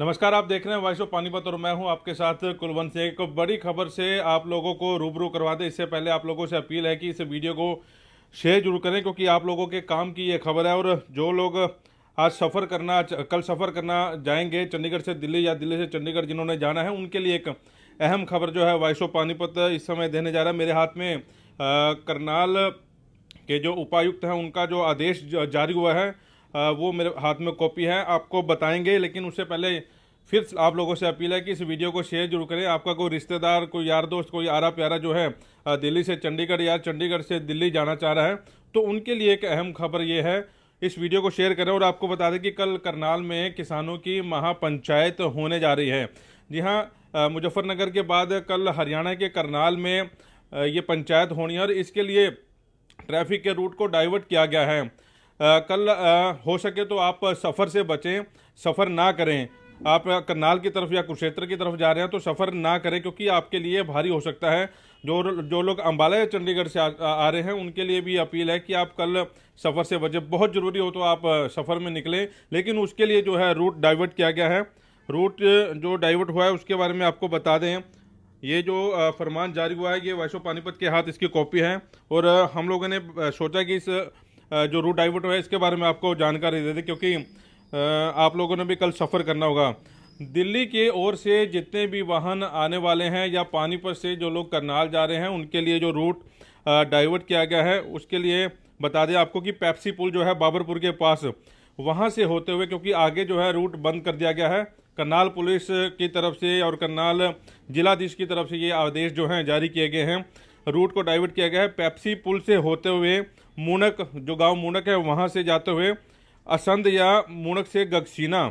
नमस्कार आप देख रहे हैं वॉइस ऑफ पानीपत और मैं हूं आपके साथ कुलवंत सिंह एक बड़ी खबर से आप लोगों को रूबरू करवा दें इससे पहले आप लोगों से अपील है कि इस वीडियो को शेयर जरूर करें क्योंकि आप लोगों के काम की ये खबर है और जो लोग आज सफ़र करना कल सफ़र करना जाएंगे चंडीगढ़ से दिल्ली या दिल्ली से चंडीगढ़ जिन्होंने जाना है उनके लिए एक अहम खबर जो है वॉइस ऑफ पानीपत इस समय देने जा रहा है मेरे हाथ में करनाल के जो उपायुक्त हैं उनका जो आदेश जारी हुआ है वो मेरे हाथ में कॉपी है आपको बताएंगे लेकिन उससे पहले फिर आप लोगों से अपील है कि इस वीडियो को शेयर जरूर करें आपका कोई रिश्तेदार कोई यार दोस्त कोई आरा प्यारा जो है दिल्ली से चंडीगढ़ या चंडीगढ़ से दिल्ली जाना चाह रहा है तो उनके लिए एक अहम खबर ये है इस वीडियो को शेयर करें और आपको बता दें कि कल करनाल में किसानों की महापंचायत होने जा रही है जी हाँ मुजफ्फरनगर के बाद कल हरियाणा के करनाल में ये पंचायत होनी है और इसके लिए ट्रैफिक के रूट को डाइवर्ट किया गया है आ, कल आ, हो सके तो आप सफ़र से बचें सफ़र ना करें आप करनाल की तरफ या कुरुक्षेत्र की तरफ जा रहे हैं तो सफ़र ना करें क्योंकि आपके लिए भारी हो सकता है जो जो लोग अम्बाला या चंडीगढ़ से आ, आ रहे हैं उनके लिए भी अपील है कि आप कल सफ़र से बचें बहुत ज़रूरी हो तो आप सफ़र में निकलें लेकिन उसके लिए जो है रूट डाइवर्ट किया गया है रूट जो डाइवर्ट हुआ है उसके बारे में आपको बता दें ये जो फरमान जारी हुआ है ये वैशो पानीपत के हाथ इसकी कॉपी है और हम लोगों ने सोचा कि इस जो रूट डाइवर्ट हुआ है इसके बारे में आपको जानकारी दे दें क्योंकि आप लोगों ने भी कल सफ़र करना होगा दिल्ली के ओर से जितने भी वाहन आने वाले हैं या पानीपत से जो लोग करनाल जा रहे हैं उनके लिए जो रूट डाइवर्ट किया गया है उसके लिए बता दें आपको कि पैप्सी पुल जो है बाबरपुर के पास वहाँ से होते हुए क्योंकि आगे जो है रूट बंद कर दिया गया है करनाल पुलिस की तरफ से और करनाल जिलाधीश की तरफ से ये आदेश जो हैं जारी किए गए हैं रूट को डाइवर्ट किया गया है पैप्सी पुल से होते हुए मूनक जो गांव मूनक है वहां से जाते हुए असंध या मूनक से गगसीना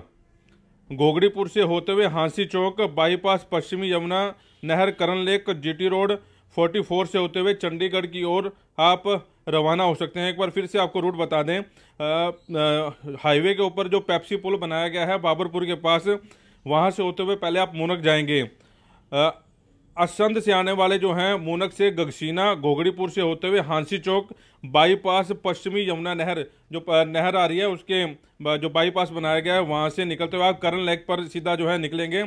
घोगड़ीपुर से होते हुए हांसी चौक बाईपास पश्चिमी यमुना नहर करण लेक जी रोड 44 से होते हुए चंडीगढ़ की ओर आप रवाना हो सकते हैं एक बार फिर से आपको रूट बता दें हाईवे के ऊपर जो पैप्सी पुल बनाया गया है बाबरपुर के पास वहाँ से होते हुए पहले आप मुनक जाएंगे आ, असंध से आने वाले जो हैं मूनक से गगसीना घोगड़ीपुर से होते हुए हांसी चौक बाईपास पश्चिमी यमुना नहर जो नहर आ रही है उसके जो बाईपास बनाया गया है वहाँ से निकलते हुए आप करण लेक पर सीधा जो है निकलेंगे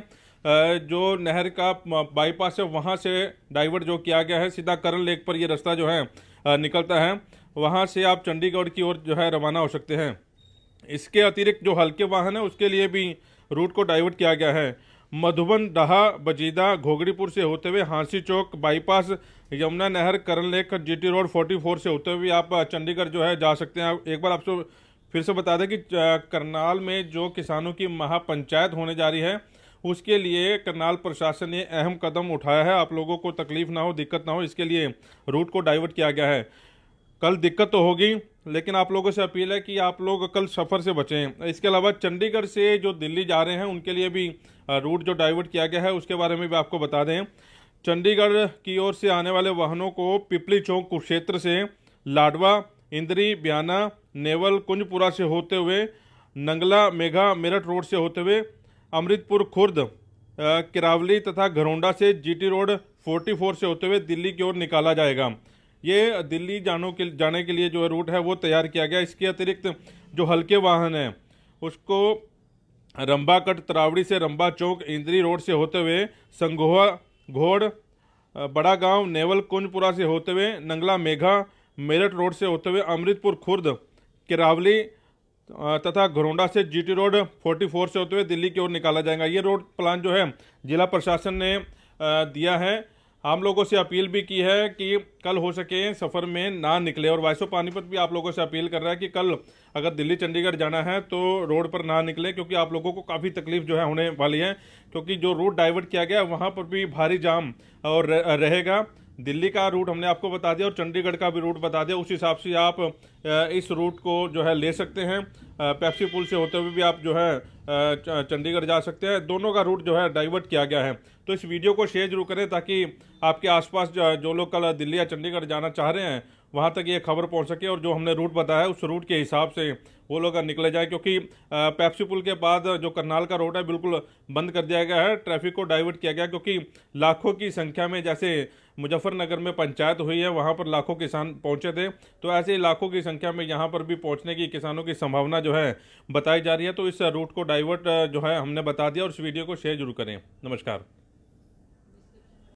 जो नहर का बाईपास है वहाँ से डाइवर्ट जो किया गया है सीधा करण लेक पर यह रास्ता जो है निकलता है वहाँ से आप चंडीगढ़ की ओर जो है रवाना हो सकते हैं इसके अतिरिक्त जो हल्के वाहन है उसके लिए भी रूट को डाइवर्ट किया गया है मधुबन डहा बजीदा घोगड़ीपुर से होते हुए हांसी चौक बाईपास यमुना नहर करण लेक जी रोड 44 से होते हुए आप चंडीगढ़ जो है जा सकते हैं एक बार आपसे फिर से बता दें कि करनाल में जो किसानों की महापंचायत होने जा रही है उसके लिए करनाल प्रशासन ने अहम कदम उठाया है आप लोगों को तकलीफ ना हो दिक्कत ना हो इसके लिए रूट को डाइवर्ट किया गया है कल दिक्कत तो होगी लेकिन आप लोगों से अपील है कि आप लोग कल सफ़र से बचें इसके अलावा चंडीगढ़ से जो दिल्ली जा रहे हैं उनके लिए भी रूट जो डाइवर्ट किया गया है उसके बारे में भी आपको बता दें चंडीगढ़ की ओर से आने वाले वाहनों को पिपली चौक कुरुक्षेत्र से लाडवा इंद्री बयाना नेवल कुंजपुरा से होते हुए नंगला मेघा मेरठ रोड से होते हुए अमृतपुर खुर्द किरावली तथा घरोंडा से जीटी रोड 44 से होते हुए दिल्ली की ओर निकाला जाएगा ये दिल्ली जानों के जाने के लिए जो रूट है वो तैयार किया गया इसके अतिरिक्त जो हल्के वाहन हैं उसको रंबा कट तरावड़ी से रंबा चौक इंद्री रोड से होते हुए संगोहा घोड़ बड़ा गांव नेवल कुंजपुरा से होते हुए नंगला मेघा मेरठ रोड से होते हुए अमृतपुर खुर्द किरावली तथा घरोंडा से जीटी रोड 44 से होते हुए दिल्ली की ओर निकाला जाएगा ये रोड प्लान जो है जिला प्रशासन ने दिया है हम लोगों से अपील भी की है कि कल हो सके सफ़र में ना निकले और वायसो पानीपत भी आप लोगों से अपील कर रहा है कि कल अगर दिल्ली चंडीगढ़ जाना है तो रोड पर ना निकले क्योंकि आप लोगों को काफ़ी तकलीफ जो है होने वाली है क्योंकि जो रूट डाइवर्ट किया गया वहाँ पर भी भारी जाम और रहेगा दिल्ली का रूट हमने आपको बता दिया और चंडीगढ़ का भी रूट बता दिया उस हिसाब से आप इस रूट को जो है ले सकते हैं पैप्सी पुल से होते हुए भी आप जो है चंडीगढ़ जा सकते हैं दोनों का रूट जो है डाइवर्ट किया गया है तो इस वीडियो को शेयर जरूर करें ताकि आपके आसपास जो लोग कल दिल्ली या चंडीगढ़ जाना चाह रहे हैं वहाँ तक ये खबर पहुँच सके और जो हमने रूट बताया उस रूट के हिसाब से वो लोग निकले जाए क्योंकि पैप्सी पुल के बाद जो करनाल का रोड है बिल्कुल बंद कर दिया गया है ट्रैफिक को डाइवर्ट किया गया क्योंकि लाखों की संख्या में जैसे मुजफ्फरनगर में पंचायत हुई है वहाँ पर लाखों किसान पहुँचे थे तो ऐसे ही लाखों की संख्या में यहाँ पर भी पहुँचने की किसानों की संभावना जो है बताई जा रही है तो इस रूट को डाइवर्ट जो है हमने बता दिया और इस वीडियो को शेयर जरूर करें नमस्कार